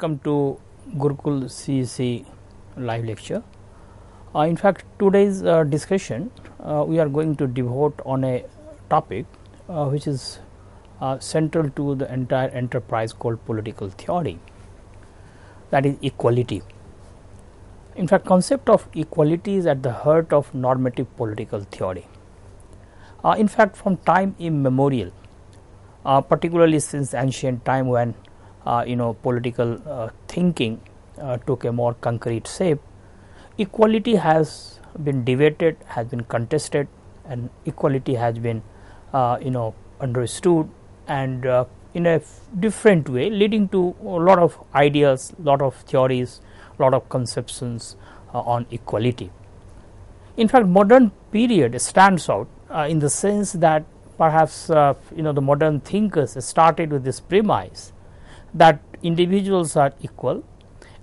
welcome to Gurukul CEC live lecture. Uh, in fact, today's uh, discussion uh, we are going to devote on a topic uh, which is uh, central to the entire enterprise called political theory that is equality. In fact, concept of equality is at the heart of normative political theory. Uh, in fact, from time immemorial, particularly since ancient time when uh, you know political uh, thinking uh, took a more concrete shape equality has been debated has been contested and equality has been you know understood and in a different way leading to a lot of ideas lot of theories lot of conceptions uh, on equality in fact modern period stands out uh, in the sense that perhaps uh, you know the modern thinkers started with this premise that individuals are equal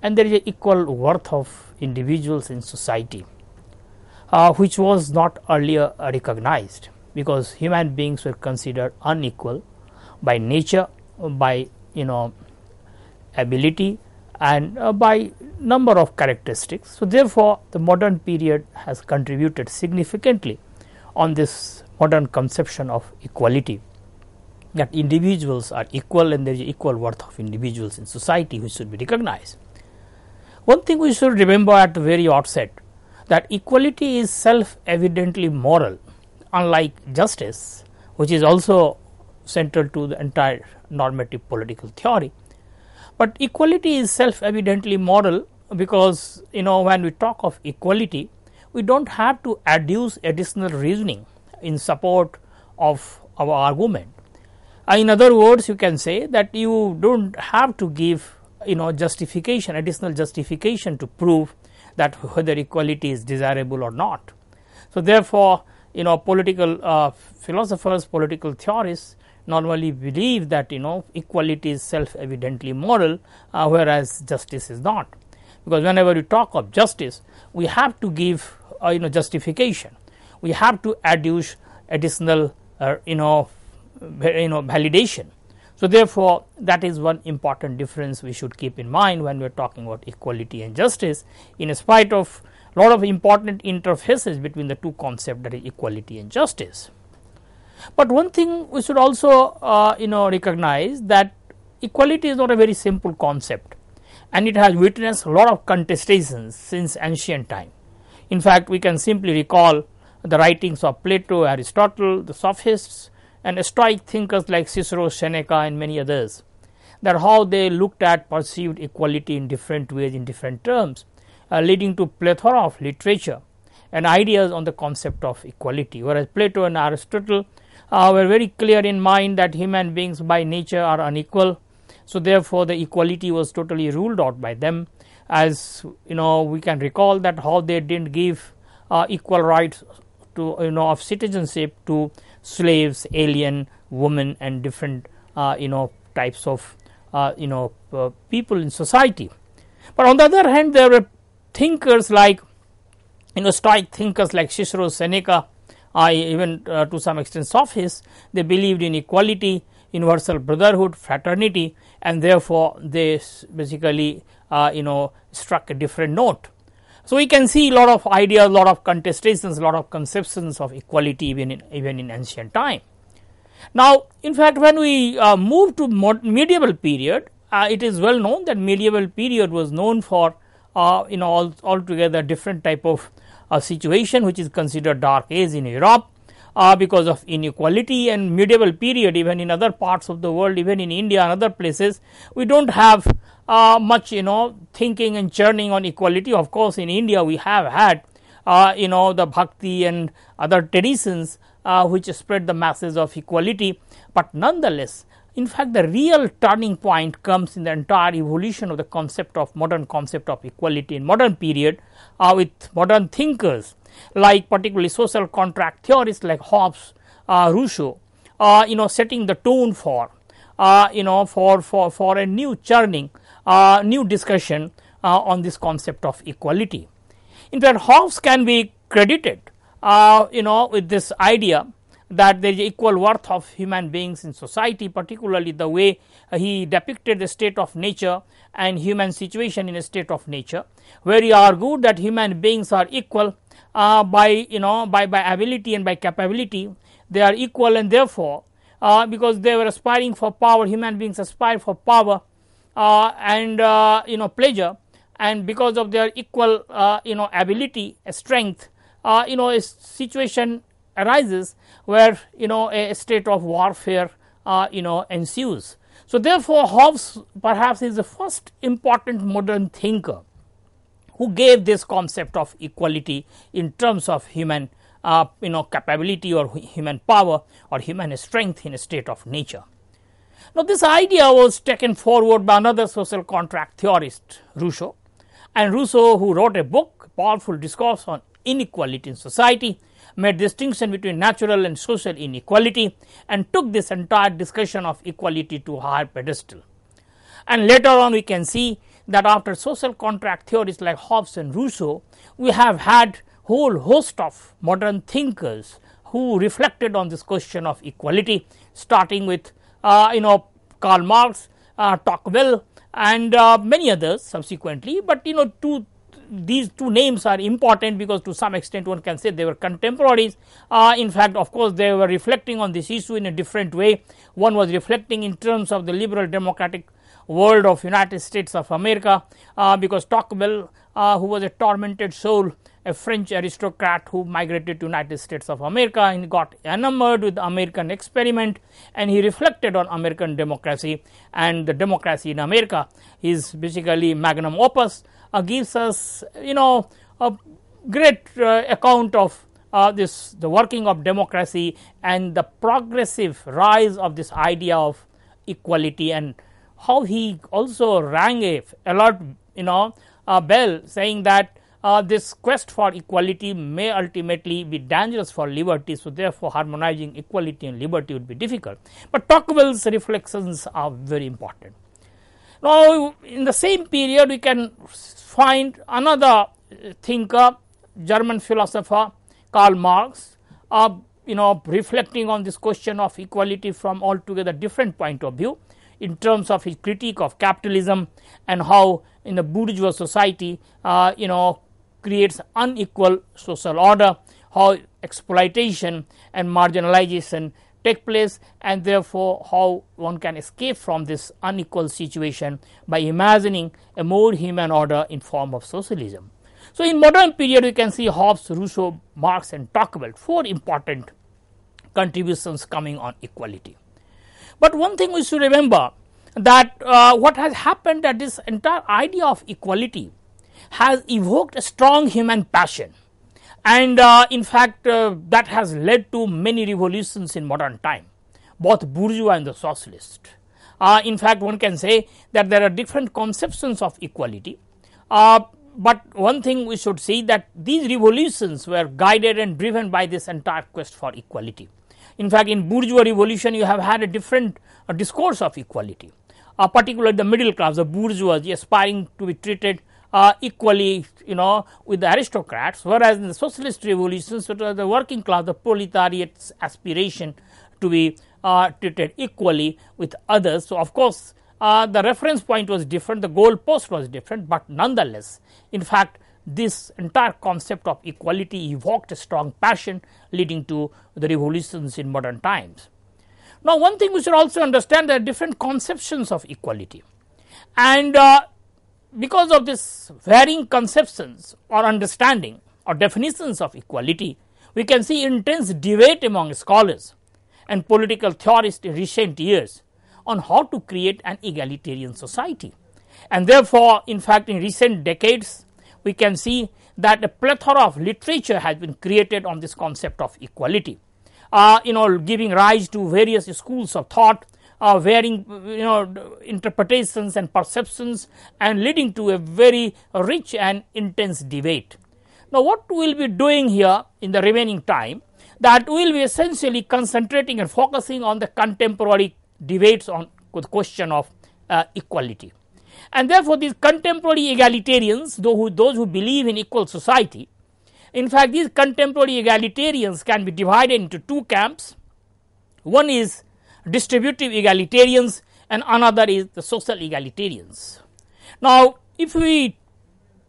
and there is a equal worth of individuals in society uh, which was not earlier recognized because human beings were considered unequal by nature by you know ability and uh, by number of characteristics. So, therefore, the modern period has contributed significantly on this modern conception of equality that individuals are equal and there is equal worth of individuals in society which should be recognized. One thing we should remember at the very outset that equality is self evidently moral unlike justice which is also central to the entire normative political theory. But equality is self evidently moral because you know when we talk of equality we do not have to adduce additional reasoning in support of our argument uh, in other words you can say that you do not have to give you know justification additional justification to prove that whether equality is desirable or not. So, therefore, you know political uh, philosophers political theorists normally believe that you know equality is self evidently moral uh, whereas justice is not because whenever you talk of justice we have to give uh, you know justification we have to adduce additional uh, you know uh, you know validation. So, therefore, that is one important difference we should keep in mind when we are talking about equality and justice in spite of lot of important interfaces between the two concepts that is equality and justice. But one thing we should also uh, you know recognize that equality is not a very simple concept and it has witnessed a lot of contestations since ancient time. In fact, we can simply recall the writings of Plato, Aristotle, the sophists, and Stoic thinkers like Cicero, Seneca, and many others, that how they looked at perceived equality in different ways in different terms, uh, leading to plethora of literature and ideas on the concept of equality. Whereas Plato and Aristotle uh, were very clear in mind that human beings by nature are unequal, so therefore the equality was totally ruled out by them. As you know, we can recall that how they didn't give uh, equal rights to you know of citizenship to slaves, alien, women, and different uh, you know types of uh, you know uh, people in society. But on the other hand, there were thinkers like you know Stoic thinkers like Cicero, Seneca, I even to some extent Sophists. They believed in equality, universal brotherhood, fraternity, and therefore they basically uh, you know struck a different note. So, we can see a lot of ideas, a lot of contestations, a lot of conceptions of equality even in, even in ancient time. Now, in fact, when we uh, move to medieval period, uh, it is well known that medieval period was known for uh, you know all, altogether different type of uh, situation which is considered dark age in Europe uh, because of inequality and medieval period even in other parts of the world even in India and other places we do not have uh, much you know thinking and churning on equality of course in India we have had uh, you know the bhakti and other traditions uh, which spread the masses of equality but nonetheless in fact the real turning point comes in the entire evolution of the concept of modern concept of equality in modern period uh, with modern thinkers like particularly social contract theorists like Hobbes, uh, Rousseau, uh, you know setting the tone for uh, you know for for for a new churning, uh, new discussion uh, on this concept of equality. In fact, Hobbes can be credited uh, you know with this idea that there is equal worth of human beings in society, particularly the way uh, he depicted the state of nature and human situation in a state of nature, where he argued that human beings are equal uh, by you know by, by ability and by capability they are equal and therefore uh, because they were aspiring for power human beings aspire for power uh, and uh, you know pleasure and because of their equal uh, you know ability strength uh, you know a situation arises where you know a state of warfare you know ensues so therefore hobbes perhaps is the first important modern thinker who gave this concept of equality in terms of human uh, you know capability or human power or human strength in a state of nature. Now, this idea was taken forward by another social contract theorist Rousseau and Rousseau who wrote a book powerful discourse on inequality in society made distinction between natural and social inequality and took this entire discussion of equality to a higher pedestal. And later on we can see that after social contract theories like Hobbes and Rousseau, we have had whole host of modern thinkers who reflected on this question of equality, starting with uh, you know Karl Marx, uh, Tocqueville, and uh, many others subsequently. But you know, two these two names are important because to some extent one can say they were contemporaries. Uh, in fact, of course, they were reflecting on this issue in a different way. One was reflecting in terms of the liberal democratic world of United States of America uh, because Tocqueville uh, who was a tormented soul a French aristocrat who migrated to United States of America and got enamored with the American experiment and he reflected on American democracy and the democracy in America. His basically magnum opus uh, gives us you know a great uh, account of uh, this the working of democracy and the progressive rise of this idea of equality and how he also rang a alert you know a bell saying that uh, this quest for equality may ultimately be dangerous for liberty. So, therefore, harmonizing equality and liberty would be difficult. But Tocqueville's reflections are very important. Now, in the same period, we can find another uh, thinker, German philosopher Karl Marx, uh, you know, reflecting on this question of equality from altogether different point of view in terms of his critique of capitalism and how in the bourgeois society uh, you know creates unequal social order how exploitation and marginalization take place and therefore how one can escape from this unequal situation by imagining a more human order in form of socialism so in modern period we can see hobbes rousseau marx and tocqueville four important contributions coming on equality but one thing we should remember that uh, what has happened that this entire idea of equality has evoked a strong human passion and uh, in fact uh, that has led to many revolutions in modern time both bourgeois and the socialist uh, in fact one can say that there are different conceptions of equality uh, but one thing we should see that these revolutions were guided and driven by this entire quest for equality in fact, in bourgeois revolution you have had a different uh, discourse of equality, uh, particularly the middle class, the bourgeoisie aspiring to be treated uh, equally you know with the aristocrats, whereas in the socialist revolutions it was the working class, the proletariat's aspiration to be uh, treated equally with others. So, of course, uh, the reference point was different, the goal post was different, but nonetheless, in fact, this entire concept of equality evoked a strong passion, leading to the revolutions in modern times. Now, one thing we should also understand there are different conceptions of equality, and uh, because of this varying conceptions or understanding or definitions of equality, we can see intense debate among scholars and political theorists in recent years on how to create an egalitarian society. And therefore, in fact, in recent decades, we can see that a plethora of literature has been created on this concept of equality. Uh, you know giving rise to various schools of thought uh, varying you know interpretations and perceptions and leading to a very rich and intense debate. Now, what we will be doing here in the remaining time that we will be essentially concentrating and focusing on the contemporary debates on the question of uh, equality. And therefore, these contemporary egalitarians, though who, those who believe in equal society, in fact, these contemporary egalitarians can be divided into two camps. One is distributive egalitarians and another is the social egalitarians. Now, if we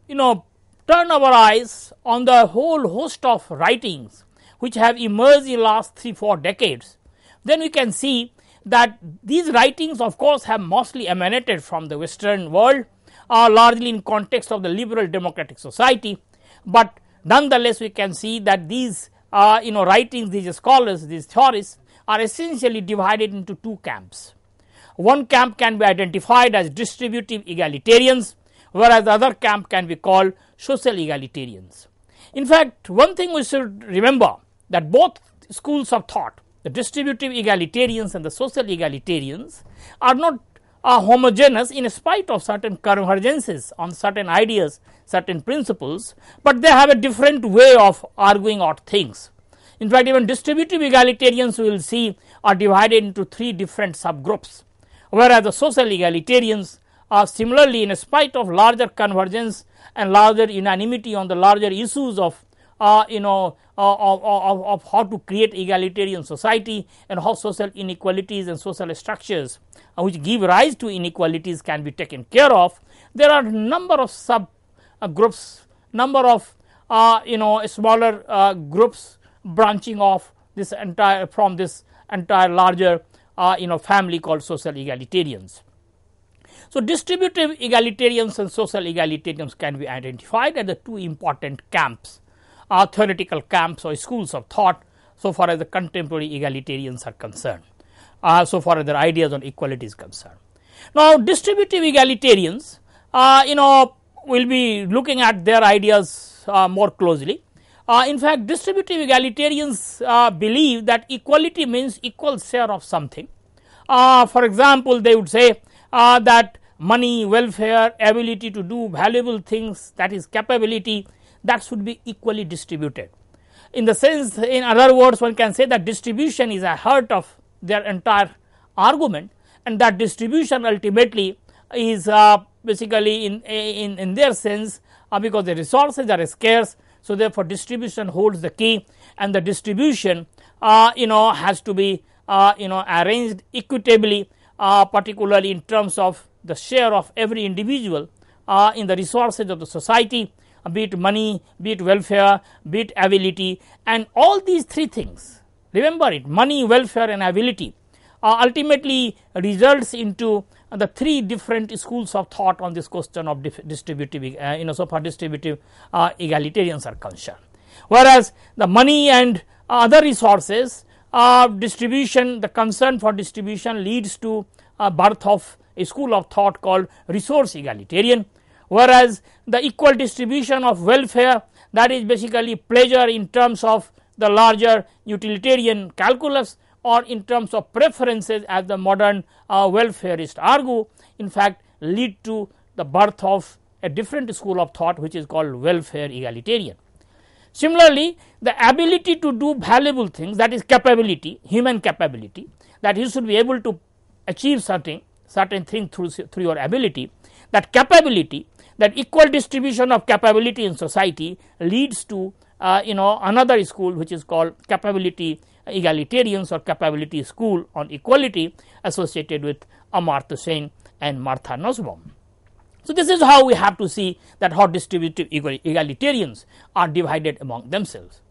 you know turn our eyes on the whole host of writings which have emerged in last 3 4 decades, then we can see that these writings of course have mostly emanated from the western world uh, largely in context of the liberal democratic society, but nonetheless we can see that these uh, you know writings these scholars these theorists are essentially divided into two camps. One camp can be identified as distributive egalitarians whereas the other camp can be called social egalitarians. In fact, one thing we should remember that both schools of thought the distributive egalitarians and the social egalitarians are not are homogeneous in spite of certain convergences on certain ideas, certain principles, but they have a different way of arguing out things. In fact, even distributive egalitarians we will see are divided into three different subgroups, whereas the social egalitarians are similarly in spite of larger convergence and larger unanimity on the larger issues of uh, you know uh, of, of, of how to create egalitarian society and how social inequalities and social structures uh, which give rise to inequalities can be taken care of there are number of sub uh, groups number of uh, you know smaller groups branching off this entire from this entire larger you know family called social egalitarians so, distributive egalitarians and social egalitarians can be identified as the two important camps are theoretical camps or schools of thought so far as the contemporary egalitarians are concerned, uh, so far as their ideas on equality is concerned. Now, distributive egalitarians, uh, you know, will be looking at their ideas uh, more closely. Uh, in fact, distributive egalitarians uh, believe that equality means equal share of something. Uh, for example, they would say that money, welfare, ability to do valuable things, that is capability, that should be equally distributed. In the sense, in other words, one can say that distribution is a heart of their entire argument, and that distribution ultimately is uh, basically in, in, in their sense uh, because the resources are scarce. So, therefore, distribution holds the key, and the distribution uh, you know has to be uh, you know arranged equitably, uh, particularly in terms of the share of every individual uh, in the resources of the society be it money, be it welfare, be it ability, and all these three things. Remember it money, welfare, and ability are ultimately results into the three different schools of thought on this question of distributive, uh, you know, so far distributive uh, egalitarians are concerned. Whereas, the money and other resources uh, distribution, the concern for distribution leads to a birth of a school of thought called resource egalitarian whereas the equal distribution of welfare that is basically pleasure in terms of the larger utilitarian calculus or in terms of preferences as the modern uh, welfareist argue in fact lead to the birth of a different school of thought which is called welfare egalitarian. Similarly, the ability to do valuable things that is capability human capability that you should be able to achieve something certain thing through, through your ability, that capability, that equal distribution of capability in society leads to uh, you know another school which is called capability egalitarians or capability school on equality associated with Amartya Sen and Martha Nussbaum. So, this is how we have to see that how distributive egalitarians are divided among themselves.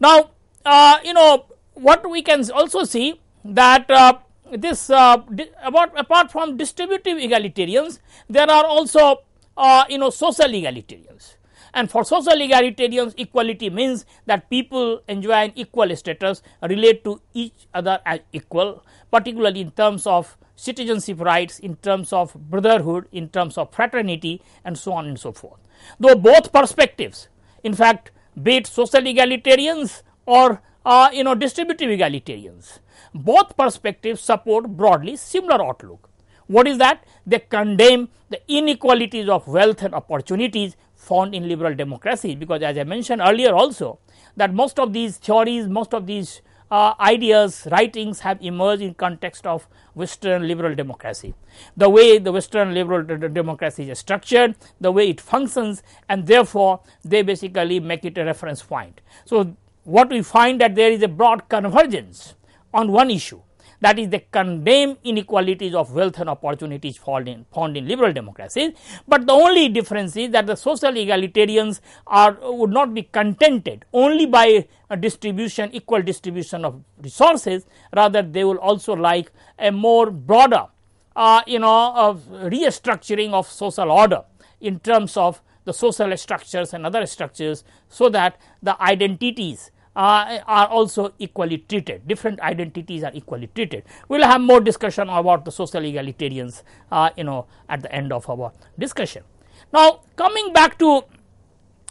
Now, uh, you know what we can also see that uh, this uh, about, apart from distributive egalitarians there are also uh, you know social egalitarians and for social egalitarians equality means that people enjoy an equal status relate to each other as equal particularly in terms of citizenship rights in terms of brotherhood in terms of fraternity and so on and so forth though both perspectives in fact be it social egalitarians or uh, you know distributive egalitarians. Both perspectives support broadly similar outlook. What is that? They condemn the inequalities of wealth and opportunities found in liberal democracies because as I mentioned earlier also that most of these theories, most of these uh, ideas, writings have emerged in context of western liberal democracy. The way the western liberal democracy is structured, the way it functions and therefore, they basically make it a reference point. So, what we find that there is a broad convergence on one issue that is they condemn inequalities of wealth and opportunities found in, found in liberal democracies. But the only difference is that the social egalitarians are would not be contented only by distribution equal distribution of resources rather they will also like a more broader uh, you know of restructuring of social order in terms of the social structures and other structures so that the identities uh, are also equally treated, different identities are equally treated. We will have more discussion about the social egalitarians uh, you know at the end of our discussion. Now, coming back to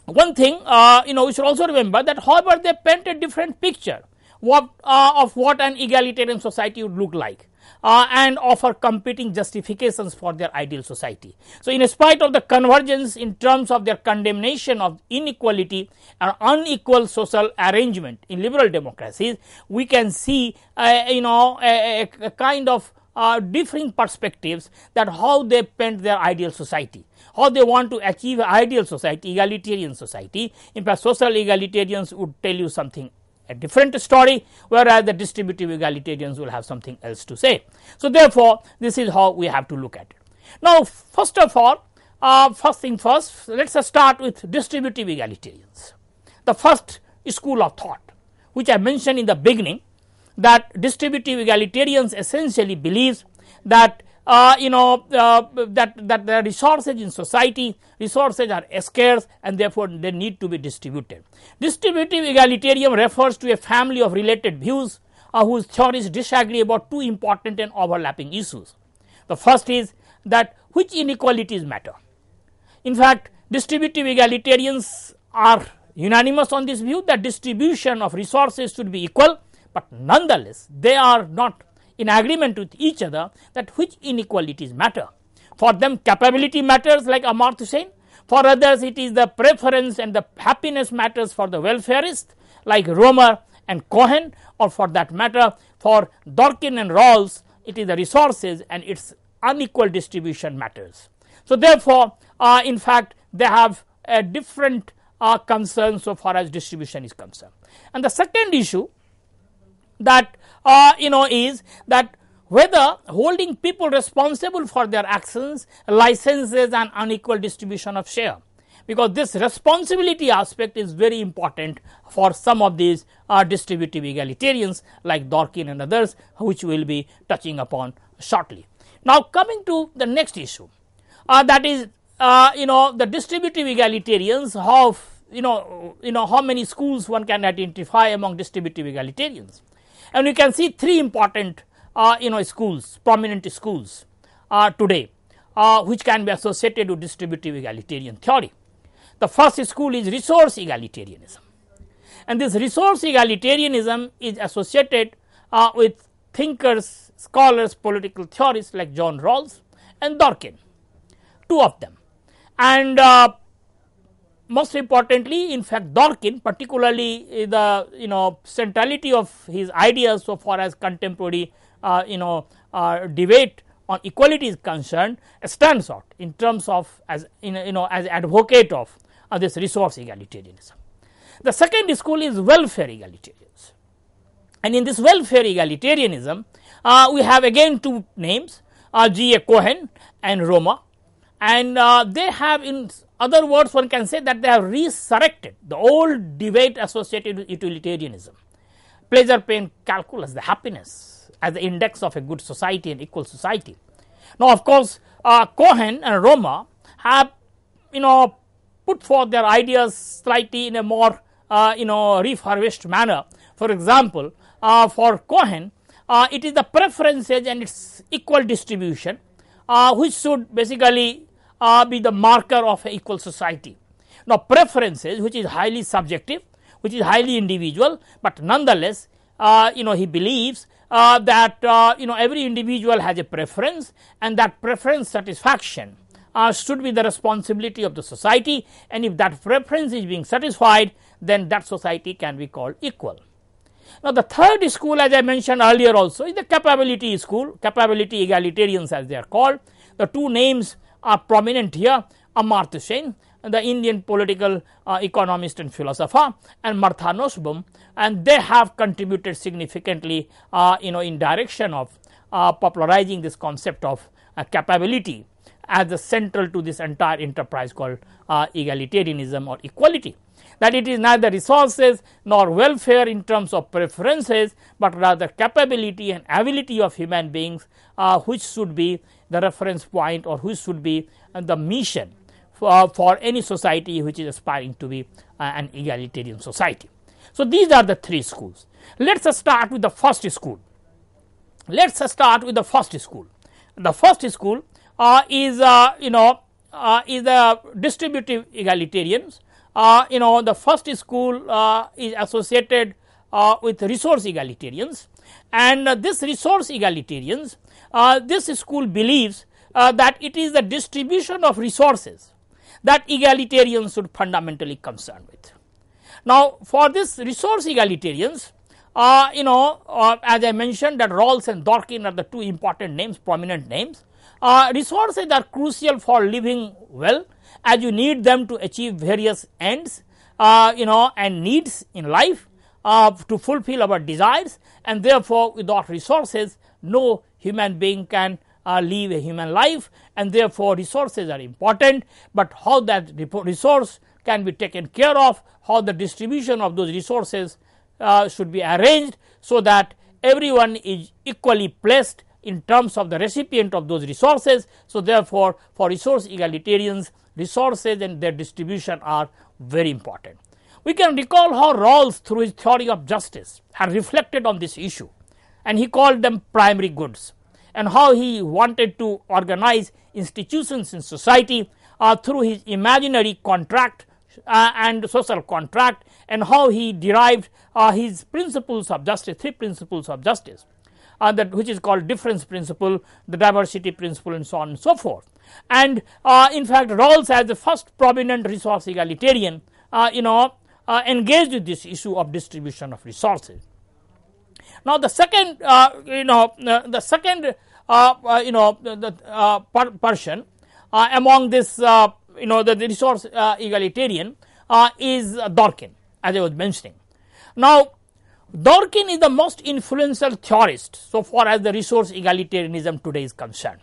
one thing uh, you know we should also remember that however they paint a different picture what, uh, of what an egalitarian society would look like uh, and offer competing justifications for their ideal society. So, in spite of the convergence in terms of their condemnation of inequality and unequal social arrangement in liberal democracies, we can see uh, you know a, a kind of uh, differing perspectives that how they paint their ideal society, how they want to achieve ideal society, egalitarian society. In fact, social egalitarians would tell you something a different story whereas the distributive egalitarians will have something else to say. So, therefore, this is how we have to look at it. Now, first of all uh, first thing first let us uh, start with distributive egalitarians. The first school of thought which I mentioned in the beginning that distributive egalitarians essentially believes that uh, you know uh, that, that the resources in society resources are scarce and therefore they need to be distributed. Distributive egalitarianism refers to a family of related views uh, whose theories disagree about two important and overlapping issues. The first is that which inequalities matter. In fact, distributive egalitarians are unanimous on this view that distribution of resources should be equal, but nonetheless they are not in agreement with each other that which inequalities matter. For them capability matters like Amartya Sen, for others it is the preference and the happiness matters for the welfareist like Romer and Cohen or for that matter for Dworkin and Rawls it is the resources and its unequal distribution matters. So, therefore, uh, in fact they have a different uh, concern so far as distribution is concerned. And the second issue that uh, you know is that whether holding people responsible for their actions, licenses an unequal distribution of share because this responsibility aspect is very important for some of these uh, distributive egalitarians like Dworkin and others which we will be touching upon shortly. Now coming to the next issue uh, that is uh, you know the distributive egalitarians how you know you know how many schools one can identify among distributive egalitarians and you can see three important uh, you know schools prominent schools uh, today uh, which can be associated with distributive egalitarian theory. The first school is resource egalitarianism and this resource egalitarianism is associated uh, with thinkers, scholars, political theorists like John Rawls and Dworkin two of them and uh, most importantly in fact Dorkin particularly eh, the you know centrality of his ideas so far as contemporary uh, you know uh, debate on equality is concerned stands out in terms of as in, you know as advocate of uh, this resource egalitarianism. The second school is welfare egalitarianism and in this welfare egalitarianism uh, we have again two names uh, G. A. Cohen and Roma and uh, they have in other words one can say that they have resurrected the old debate associated with utilitarianism pleasure pain calculus the happiness as the index of a good society and equal society now of course uh, cohen and roma have you know put forth their ideas slightly in a more uh, you know refurbished manner for example uh, for cohen uh, it is the preferences and its equal distribution uh, which should basically uh, be the marker of an equal society. Now, preferences which is highly subjective, which is highly individual, but nonetheless uh, you know he believes uh, that uh, you know every individual has a preference and that preference satisfaction uh, should be the responsibility of the society and if that preference is being satisfied then that society can be called equal. Now, the third school as I mentioned earlier also is the capability school capability egalitarians as they are called the two names are prominent here Amartya Sen the Indian political uh, economist and philosopher and Martha Nussbaum, and they have contributed significantly uh, you know in direction of uh, popularizing this concept of uh, capability as the central to this entire enterprise called uh, egalitarianism or equality that it is neither resources nor welfare in terms of preferences, but rather capability and ability of human beings uh, which should be the reference point or which should be uh, the mission for, uh, for, any society which is aspiring to be uh, an egalitarian society. So, these are the three schools. Let us start with the first school. Let us start with the first school. The first school uh, is uh, you know is the distributive egalitarians uh, you know the first school uh, is associated uh, with resource egalitarians and this resource egalitarians this school believes that it is the distribution of resources that egalitarians should fundamentally concern with. Now, for this resource egalitarians, uh, you know, uh, as I mentioned that Rawls and Dworkin are the two important names, prominent names. Uh, resources are crucial for living well as you need them to achieve various ends uh, you know and needs in life uh, to fulfill our desires and therefore without resources no human being can uh, live a human life and therefore resources are important but how that resource can be taken care of how the distribution of those resources uh, should be arranged so that everyone is equally placed in terms of the recipient of those resources. So, therefore, for resource egalitarians resources and their distribution are very important. We can recall how Rawls through his theory of justice had reflected on this issue and he called them primary goods and how he wanted to organize institutions in society uh, through his imaginary contract uh, and social contract and how he derived uh, his principles of justice, three principles of justice uh, that which is called difference principle, the diversity principle and so on and so forth. And uh, in fact, Rawls as the first prominent resource egalitarian uh, you know uh, engaged with this issue of distribution of resources. Now, the second uh, uh, you know the second you know the per person among this you know the, the resource egalitarian is Dworkin as I was mentioning. Now, Dworkin is the most influential theorist so far as the resource egalitarianism today is concerned.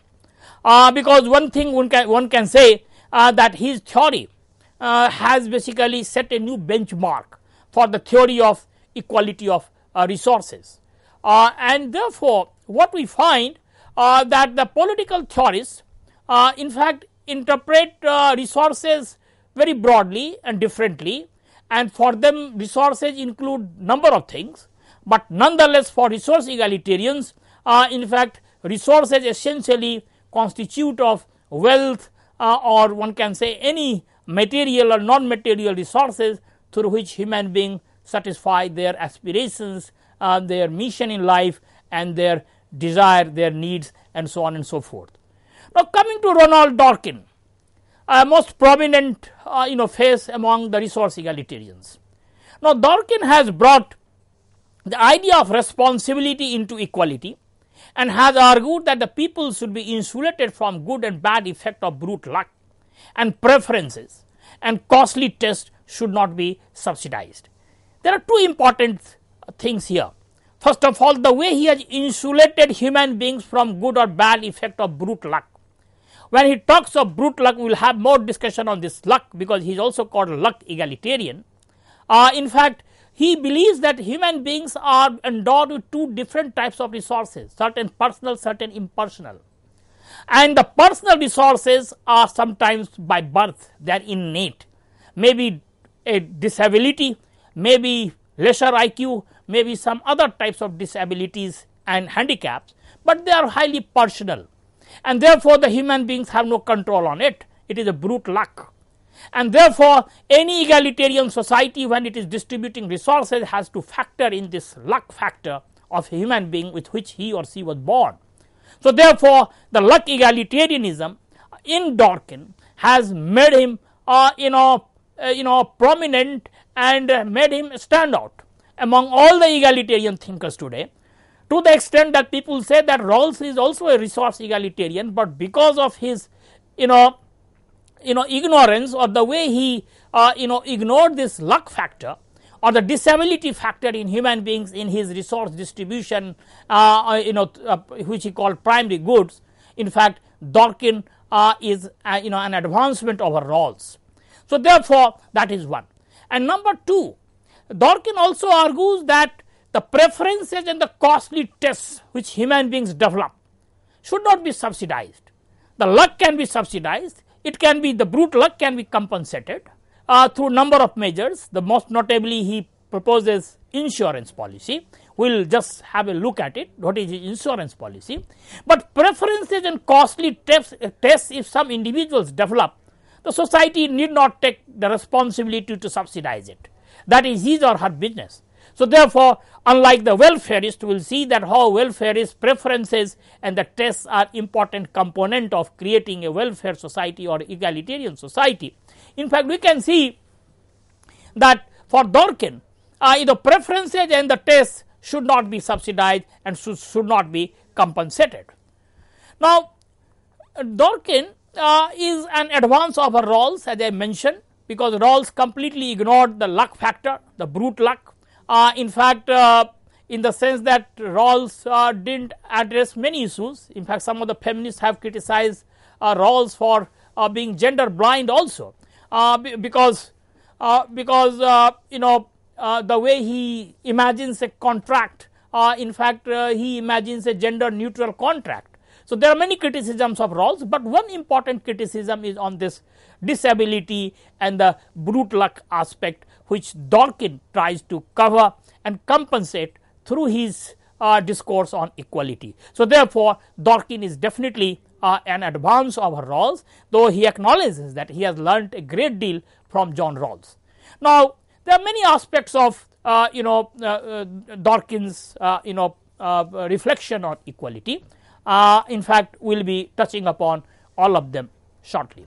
Uh, because one thing one can, one can say uh, that his theory uh, has basically set a new benchmark for the theory of equality of uh, resources. Uh, and therefore, what we find uh, that the political theorists in fact interpret resources very broadly and differently and for them resources include number of things, but nonetheless for resource egalitarians uh, in fact resources essentially constitute of wealth uh, or one can say any material or non-material resources through which human beings satisfy their aspirations, uh, their mission in life and their desire, their needs and so on and so forth. Now coming to Ronald Dworkin, uh, most prominent uh, you know face among the resource egalitarians. Now, Dworkin has brought the idea of responsibility into equality and has argued that the people should be insulated from good and bad effect of brute luck and preferences and costly tests should not be subsidized. There are two important things here. First of all, the way he has insulated human beings from good or bad effect of brute luck when he talks of brute luck, we will have more discussion on this luck because he is also called luck egalitarian. Uh, in fact, he believes that human beings are endowed with two different types of resources certain personal, certain impersonal. And the personal resources are sometimes by birth, they are innate. Maybe a disability, maybe lesser IQ, maybe some other types of disabilities and handicaps, but they are highly personal and therefore the human beings have no control on it. It is a brute luck. And therefore, any egalitarian society, when it is distributing resources, has to factor in this luck factor of a human being with which he or she was born. So, therefore, the luck egalitarianism in Dorkin has made him, uh, you know, uh, you know, prominent and uh, made him stand out among all the egalitarian thinkers today to the extent that people say that Rawls is also a resource egalitarian, but because of his you know you know ignorance or the way he uh, you know ignored this luck factor or the disability factor in human beings in his resource distribution uh, uh you know uh, which he called primary goods in fact Dworkin uh, is uh, you know an advancement over Rawls. So, therefore, that is one and number 2 Dorkin also argues that the preferences and the costly tests which human beings develop should not be subsidized. The luck can be subsidized, it can be the brute luck can be compensated uh, through number of measures. The most notably he proposes insurance policy. We will just have a look at it what is insurance policy. But preferences and costly tests, uh, tests if some individuals develop the society need not take the responsibility to subsidize it that is his or her business. So, therefore, Unlike the welfarist, we will see that how welfarist preferences and the tests are important component of creating a welfare society or egalitarian society. In fact, we can see that for Dworkin, uh, the preferences and the tests should not be subsidized and should, should not be compensated. Now, Dworkin uh, is an advance over Rawls as I mentioned because Rawls completely ignored the luck factor, the brute luck uh, in fact, uh, in the sense that Rawls uh, didn't address many issues. In fact, some of the feminists have criticized uh, Rawls for uh, being gender blind also, uh, because because you know the way he imagines a contract. in fact, he imagines a gender neutral contract. So there are many criticisms of Rawls, but one important criticism is on this disability and the brute luck aspect which Dorkin tries to cover and compensate through his uh, discourse on equality. So, therefore, Dorkin is definitely uh, an advance of Rawls, though he acknowledges that he has learnt a great deal from John Rawls. Now, there are many aspects of uh, you know uh, uh, Dworkin's uh, you know reflection on equality. in fact, we will be touching upon all of them shortly.